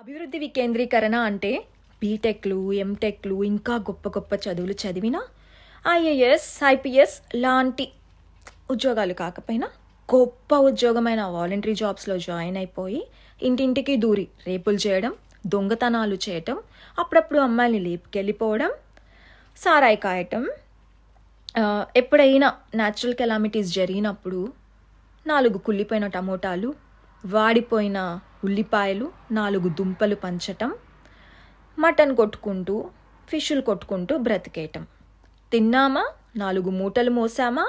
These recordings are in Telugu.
అభివృద్ధి వికేంద్రీకరణ అంటే బీటెక్లు ఎంటెక్లు ఇంకా గొప్ప గొప్ప చదువులు చదివిన ఐఏఎస్ ఐపీఎస్ లాంటి ఉద్యోగాలు కాకపోయినా గొప్ప ఉద్యోగమైన వాలంటరీ జాబ్స్లో జాయిన్ అయిపోయి ఇంటింటికి దూరి రేపులు చేయడం దొంగతనాలు చేయటం అప్పుడప్పుడు అమ్మాయిని లేపుకెళ్ళిపోవడం సారాయి కాయటం ఎప్పుడైనా న్యాచురల్ కెలామిటీస్ జరిగినప్పుడు నాలుగు కుళ్ళిపోయిన టమోటాలు వాడిపోయిన ఉల్లిపాయలు నాలుగు దుంపలు పంచటం మటన్ కొట్టుకుంటూ ఫిషులు కొట్టుకుంటూ బ్రతికేయటం తిన్నామా నాలుగు మూటలు మోసామా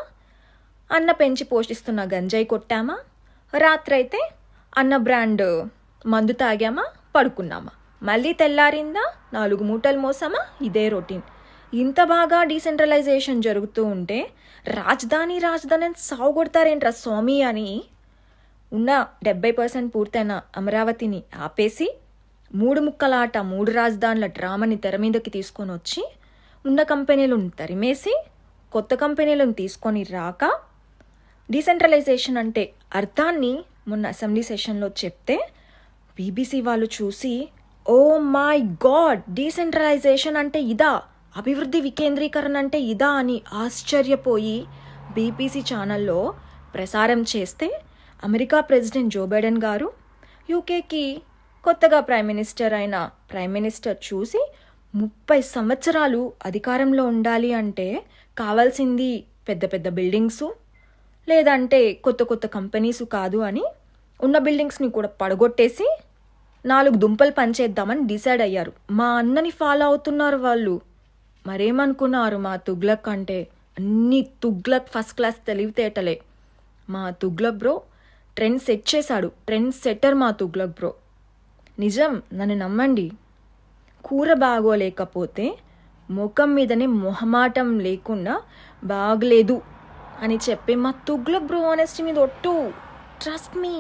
అన్న పెంచి పోషిస్తున్న గంజాయి కొట్టామా రాత్రైతే అన్న బ్రాండ్ మందు తాగామా పడుకున్నామా మళ్ళీ తెల్లారిందా నాలుగు మూటలు మోసామా ఇదే రొటీన్ ఇంత బాగా డీసెంట్రలైజేషన్ జరుగుతూ ఉంటే రాజధాని రాజధాని కొడతారేంట్రా స్వామి అని ఉన్న డెబ్బై పర్సెంట్ పూర్తయిన అమరావతిని ఆపేసి మూడు ముక్కలాట మూడు రాజధానుల డ్రామాని తెర మీదకి తీసుకొని వచ్చి ఉన్న కంపెనీలను తరిమేసి కొత్త కంపెనీలను తీసుకొని రాక డీసెంట్రలైజేషన్ అంటే అర్థాన్ని మొన్న అసెంబ్లీ సెషన్లో చెప్తే బీబీసీ వాళ్ళు చూసి ఓ మై గాడ్ డీసెంట్రలైజేషన్ అంటే ఇదా అభివృద్ధి వికేంద్రీకరణ అంటే ఇదా అని ఆశ్చర్యపోయి బీపీసీ ఛానల్లో ప్రసారం చేస్తే అమెరికా ప్రెసిడెంట్ జో బైడెన్ గారు యూకేకి కొత్తగా ప్రైమ్ మినిస్టర్ అయిన ప్రైమ్ మినిస్టర్ చూసి ముప్పై సంవత్సరాలు అధికారంలో ఉండాలి అంటే కావాల్సింది పెద్ద పెద్ద బిల్డింగ్స్ లేదంటే కొత్త కొత్త కంపెనీస్ కాదు అని ఉన్న బిల్డింగ్స్ని కూడా పడగొట్టేసి నాలుగు దుంపలు పనిచేద్దామని డిసైడ్ అయ్యారు మా అన్నని ఫాలో అవుతున్నారు వాళ్ళు మరేమనుకున్నారు మా తుగ్లక్ అంటే అన్ని తుగ్లక్ ఫస్ట్ క్లాస్ తెలివితేటలే మా తుగ్లక్ బ్రో ట్రెండ్ సెట్ చేశాడు ట్రెండ్ సెట్టర్ మా తుగ్లక్ బ్రో నిజం నన్ను నమ్మండి కూర బాగోలేకపోతే ముఖం మీదనే మొహమాటం లేకుండా బాగలేదు అని చెప్పి మా తుగ్లక్ బ్రో ఆనెస్టీ మీద ఒట్టు ట్రస్ట్ మీ